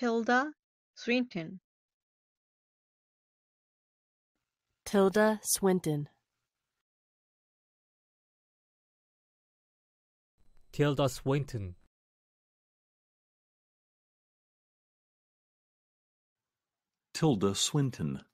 Tilda Swinton. Tilda Swinton. Tilda Swinton. Tilda Swinton.